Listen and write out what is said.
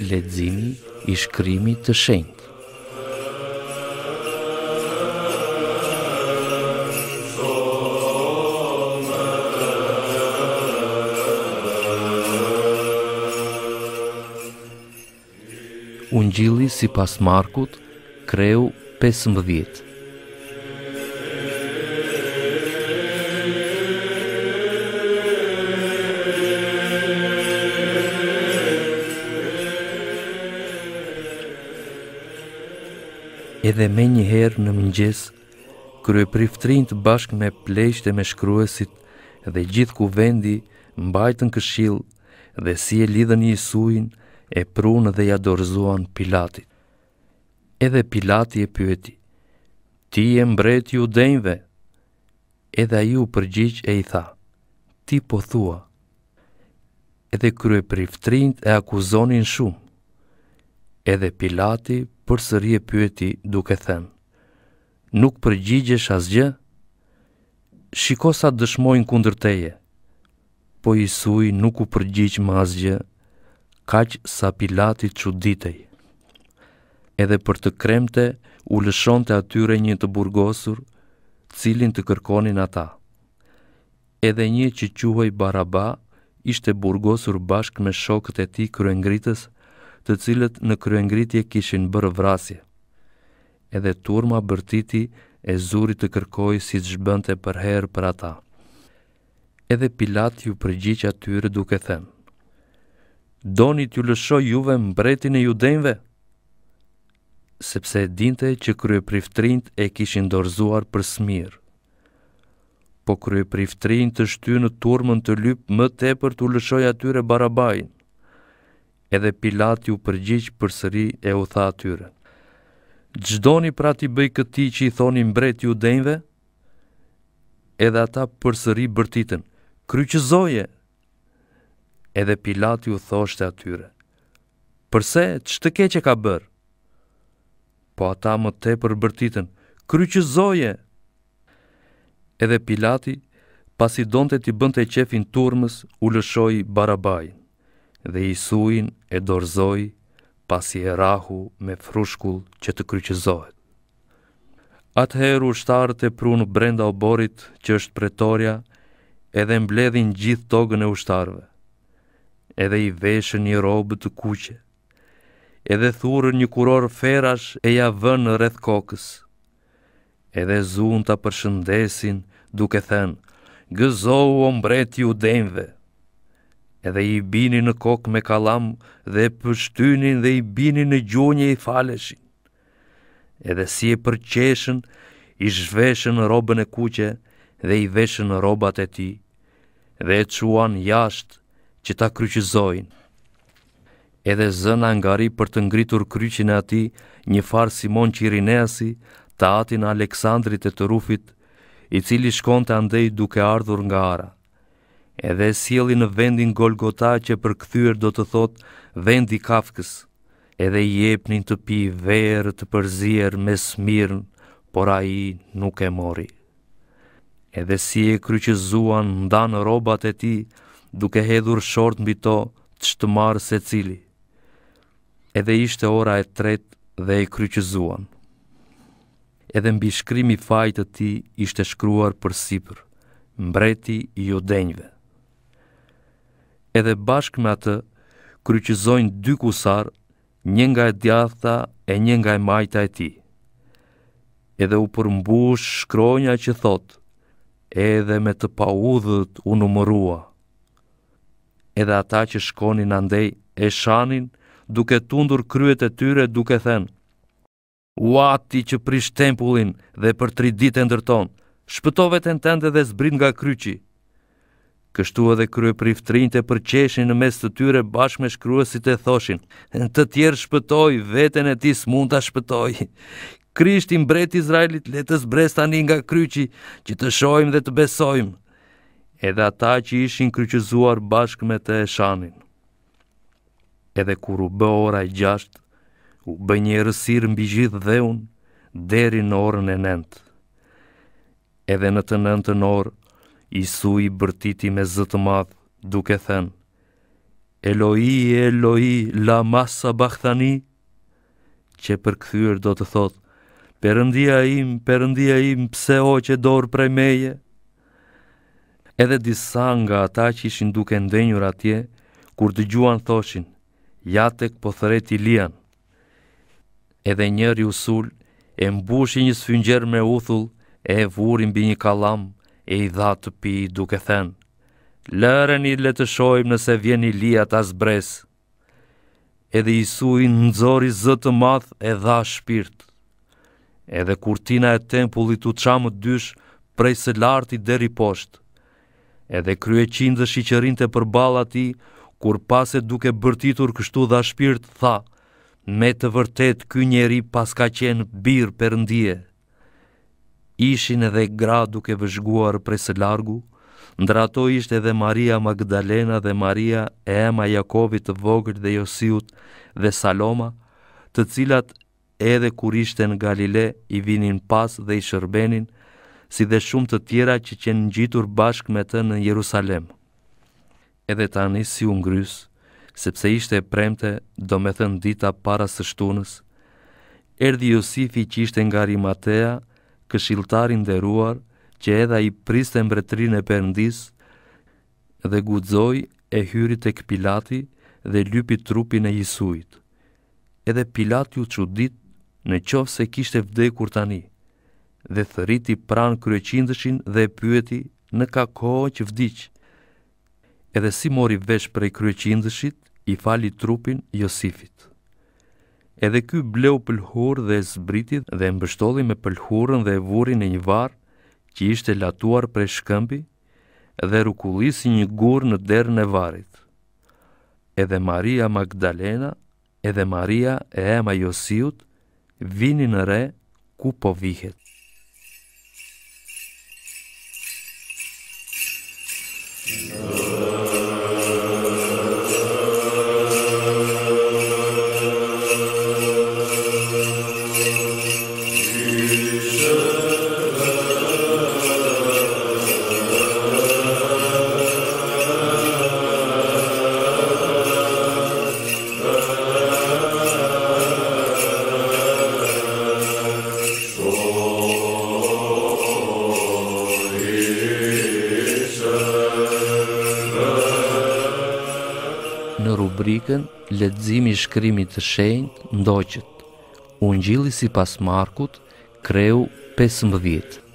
ledzimi i shkrimit të shenjt. Unë gjili si pas Markut, kreu 15. Edhe me herë në mëngjes, krye priftrin të bashkë me plejsh me shkruesit dhe gjithë ku vendi mbajtën këshil dhe si e lidhën Jisuin e prunë dhe ja dorëzuan Pilatit. Edhe Pilati e pyeti, ti e mbret ju denjve, edhe a ju përgjith e i tha, ti po thua. Edhe krye priftrin e akuzonin shumë, edhe Pilati për sërje pyeti duke thënë, nuk përgjigjesh asgjë, shiko sa dëshmojnë kundër teje, po i sui nuk u përgjigj më asgjë, kaqë sa pilatit që ditej. Edhe për të kremte, u lëshon të atyre një të burgosur, cilin të kërkonin ata. Edhe një që quhoj baraba, ishte burgosur bashkë me shokët e ti kërëngritës, të cilët në kryengritje kishin bërë vrasje. Edhe turma bërtiti e zuri të kërkoj si të për herë për ata. Edhe Pilat ju përgjitë atyre duke them. Doni t'ju lëshoj juve mbretin e judenve? Sepse e dinte që krye priftrinjt e kishin dorzuar për smirë. Po krye priftrinjt të shty në turmën të lypë më tepër t'u lëshoj atyre barabajnë edhe Pilati u përgjigj përsëri e u tha atyre: "Çdoni pra ti bëj këti që i thoni mbreti u denjve?" Edhe ata përsëri bërtitën: "Kryqëzoje!" Edhe Pilati u thoshte atyre: "Përse ç'të keq e ka bër?" Po ata më tepër bërtitën: "Kryqëzoje!" Edhe Pilati pasi donte t'i bënte qefin turmës u lëshoi Barabajin dhe i suin e dorzoj pasi e rahu me frushkull që të kryqëzohet. Atëheru ushtarët e prunë brenda o borit që është pretoria edhe mbledhin gjithë togën e ushtarëve, edhe i veshë një robë të kuqe, edhe thurë një kurorë ferash e ja vënë në rreth kokës, edhe zunë të përshëndesin duke thënë, gëzohu o mbreti u denve, edhe i bini në kokë me kalam dhe pështynin dhe i bini në gjonje i faleshin. Edhe si e përqeshen, i zhveshen në robën e kuqe dhe i veshen në robat e ti, dhe e quan jashtë që ta kryqizojnë. Edhe zëna ngari për të ngritur kryqin e ati, një farë Simon Qirineasi, ta atin Aleksandrit e të rufit, i cili shkonte andej duke ardhur nga ara edhe sjeli në vendin Golgota që për këthyër do të thot vendi kafkës, edhe i jepnin të pi verë të përzirë me smirën, por a i nuk e mori. Edhe si e kryqëzuan nda në robat e ti, duke hedhur short mbi to të shtëmarë se cili. Edhe ishte ora e tret dhe e kryqëzuan. Edhe mbi shkrimi fajtë të ti ishte shkruar për sipër, mbreti i odenjve edhe bashkë me atë, kryqizojnë dy kusar, një nga e djatha e një nga e majta e ti. Edhe u përmbush shkronja që thot, edhe me të pa udhët u numërua. Edhe ata që shkonin andej e shanin, duke tundur kryet e tyre duke thenë, Uati që prish tempullin dhe për tri ditë ndërton, shpëtove të entende dhe zbrit nga kryqi, Kështu edhe krye priftrin të përqeshin në mes të tyre bashkë me shkruesit e thoshin, në të tjerë shpëtoj, veten e ti s'mund të shpëtoj. Krishti mbret Izraelit letës brez tani nga kryqi, që të shojmë dhe të besojmë. Edhe ata që ishin kryqëzuar bashkë me të eshanin. Edhe kur u bë ora i gjasht, u bë një rësirë mbi gjithë dheun, deri në orën e nëntë. Edhe në të nëntë në orë, Isu i bërtiti me zëtë madhë, duke thënë, Eloi, Eloi, la masa bakhtani, që për këthyër do të thotë, Perëndia im, perëndia im, pse o që dorë prej meje? Edhe disa nga ata që ishin duke ndenjur atje, kur të gjuan thoshin, jatek po thëret i lian. Edhe njëri usul, e mbushi një sfyngjer me uthull, e e vurin bë një kalamë, e i dha të pi duke thënë, lërën i le të shojmë nëse vjen i lia të azbres. Edhe suin në nëzori zëtë math e dha shpirt. Edhe kurtina e tempullit u qamë të dysh prej se larti deri poshtë. Edhe krye qindë shqiqërin të përbal ati, kur paset duke bërtitur kështu dha shpirt, tha, me të vërtet kë njeri paska qenë birë përndije. ndije ishin edhe gra duke vëzhguar prej së largu, ndra ato ishte edhe Maria Magdalena dhe Maria e Ema Jakovit të vogër dhe Josiut dhe Saloma, të cilat edhe kur ishte në Galile i vinin pas dhe i shërbenin, si dhe shumë të tjera që qenë gjitur bashk me të në Jerusalem. Edhe tani si u ngrys, sepse ishte e premte, do me thënë dita para së shtunës, erdi Josifi që ishte nga Rimatea, këshiltarin dhe që edha i priste mbretrin e përndis, dhe gudzoj e hyri tek Pilati dhe lypi trupin e Jisuit. Edhe Pilati u qudit në qovë se kishte vdekur tani, dhe thëriti pran kryeqindëshin dhe pyeti në ka kohë që vdiq. Edhe si mori vesh prej kryeqindëshit, i fali trupin Josifit. Edhe ky bleu pëlhur dhe e zbritit dhe e mbështodhi me pëlhurën dhe e vurin e një varë që ishte latuar për shkëmbi dhe rukullisi një gurë në derën e varit. Edhe Maria Magdalena, edhe Maria e Ema Josiut, vini në re ku po vihet. Markën, letëzimi i shkrimit të shenjt, ndoqët. Unë gjillë si pas Markut, kreu 15.